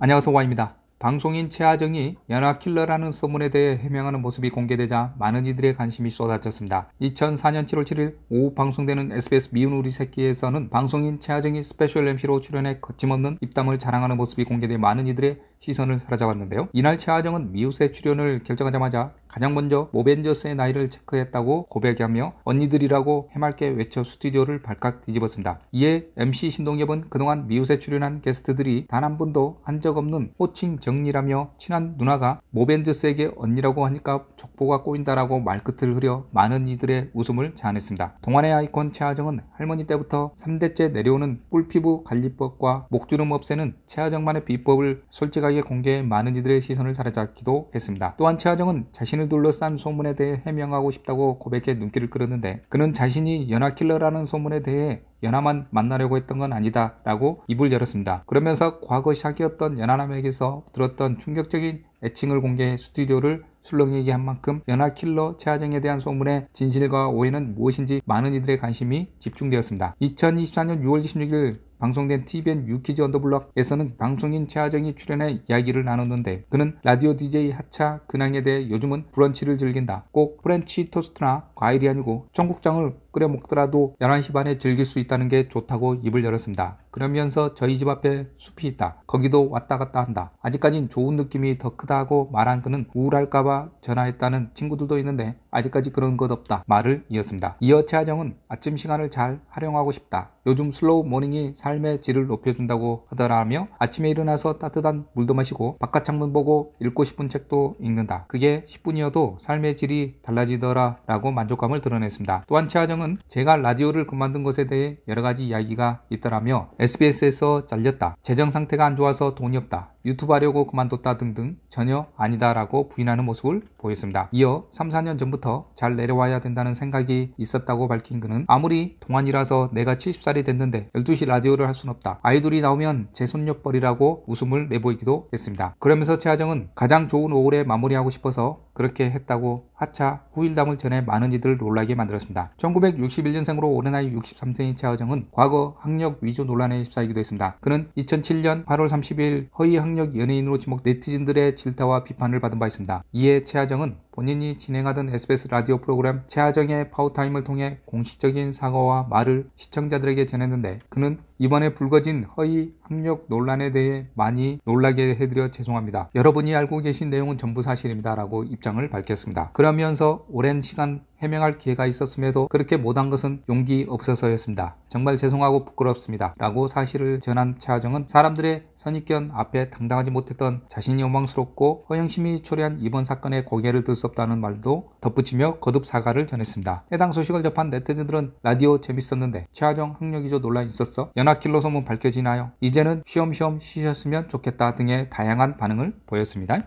안녕하세요 와입니다. 방송인 최하정이 연화킬러라는 소문에 대해 해명하는 모습이 공개되자 많은 이들의 관심이 쏟아졌습니다. 2004년 7월 7일 오후 방송되는 SBS 미운 우리 새끼에서는 방송인 최하정이 스페셜 MC로 출연해 거침없는 입담을 자랑하는 모습이 공개돼 많은 이들의 시선을 사로잡았는데요. 이날 최하정은 미우새 출연을 결정하자마자 가장 먼저 모벤저스의 나이를 체크했다고 고백하며 언니들이라고 해맑게 외쳐 스튜디오를 발칵 뒤집었습니다. 이에 MC 신동엽은 그동안 미우새 출연한 게스트들이 단 한 번도 한 적 없는 호칭 정리라며 친한 누나가 모벤저스에게 언니라고 하니까 족보가 꼬인다라고 말끝을 흐려 많은 이들의 웃음을 자아냈습니다. 동안의 아이콘 최하정은 할머니 때부터 3대째 내려오는 꿀피부 관리법과 목주름 없애는 최하정만의 비법을 솔직하게 공개해 많은 이들의 시선을 사로잡기도 했습니다. 또한 최하정은 자신을 자신을 둘러싼 소문에 대해 해명하고 싶다고 고백해 눈길을 끌었는데 그는 자신이 연하킬러라는 소문에 대해 연하만 만나려고 했던 건 아니다 라고 입을 열었습니다. 그러면서 과거 샥이었던 연하남에게서 들었던 충격적인 애칭을 공개해 스튜디오를 술렁이게 한 만큼 연하킬러 최하정에 대한 소문의 진실과 오해는 무엇인지 많은 이들의 관심이 집중되었습니다. 2024년 6월 26일 방송된 TVN 유키즈 언더블럭에서는 방송인 최하정이 출연해 이야기를 나눴는데 그는 라디오 DJ 하차 근황에 대해 요즘은 브런치를 즐긴다. 꼭 프렌치 토스트나 과일이 아니고 청국장을 끓여 먹더라도 11시 반에 즐길 수 있다는 게 좋다고 입을 열었습니다. 그러면서 저희 집 앞에 숲이 있다. 거기도 왔다 갔다 한다. 아직까진 좋은 느낌이 더 크다고 말한 그는 우울할까봐 전화했다는 친구들도 있는데 아직까지 그런 것 없다 말을 이었습니다. 이어 최하정은 아침 시간을 잘 활용하고 싶다. 요즘 슬로우 모닝이 삶의 질을 높여준다고 하더라며 아침에 일어나서 따뜻한 물도 마시고 바깥 창문 보고 읽고 싶은 책도 읽는다. 그게 10분이어도 삶의 질이 달라지더라 라고 만족감을 드러냈습니다. 또한 최하정은 제가 라디오를 그만둔 것에 대해 여러 가지 이야기가 있더라며 SBS에서 잘렸다. 재정 상태가 안 좋아서 돈이 없다. 유튜브 하려고 그만뒀다 등등 전혀 아니다라고 부인하는 모습을 보였습니다. 이어 3, 4년 전부터 잘 내려와야 된다는 생각이 있었다고 밝힌 그는 아무리 동안이라서 내가 70살이 됐는데 12시 라디오를 할 순 없다. 아이돌이 나오면 제 손녀뻘이라고 웃음을 내보이기도 했습니다. 그러면서 최하정은 가장 좋은 오후에 마무리하고 싶어서 그렇게 했다고 하차 후일담을 전해 많은 이들을 놀라게 만들었습니다. 1961년생으로 올해 나이 63세인 차여정은 과거 학력 위조 논란에 휩싸이기도 했습니다. 그는 2007년 8월 30일 허위 학력 연예인으로 지목 네티즌들의 질타와 비판을 받은 바 있습니다. 이에 최하정은 본인이 진행하던 SBS 라디오 프로그램 최하정의 파워타임을 통해 공식적인 사과와 말을 시청자들에게 전했는데 그는 이번에 불거진 허위 합력 논란에 대해 많이 놀라게 해드려 죄송합니다. 여러분이 알고 계신 내용은 전부 사실입니다. 라고 입장을 밝혔습니다. 그러면서 오랜 시간 해명할 기회가 있었음에도 그렇게 못한 것은 용기 없어서였습니다. 정말 죄송하고 부끄럽습니다. 라고 사실을 전한 차정은 사람들의 선입견 앞에 당당하지 못했던 자신이 원망스럽고 허영심이 초래한 이번 사건에 고개를 들 수 없다는 말도 덧붙이며 거듭 사과를 전했습니다. 해당 소식을 접한 네티즌들은 라디오 재밌었는데 차하정 학력 이죠 논란이 있었어? 연합킬로 소문 밝혀지나요? 이제는 쉬엄쉬엄 쉬셨으면 좋겠다 등의 다양한 반응을 보였습니다.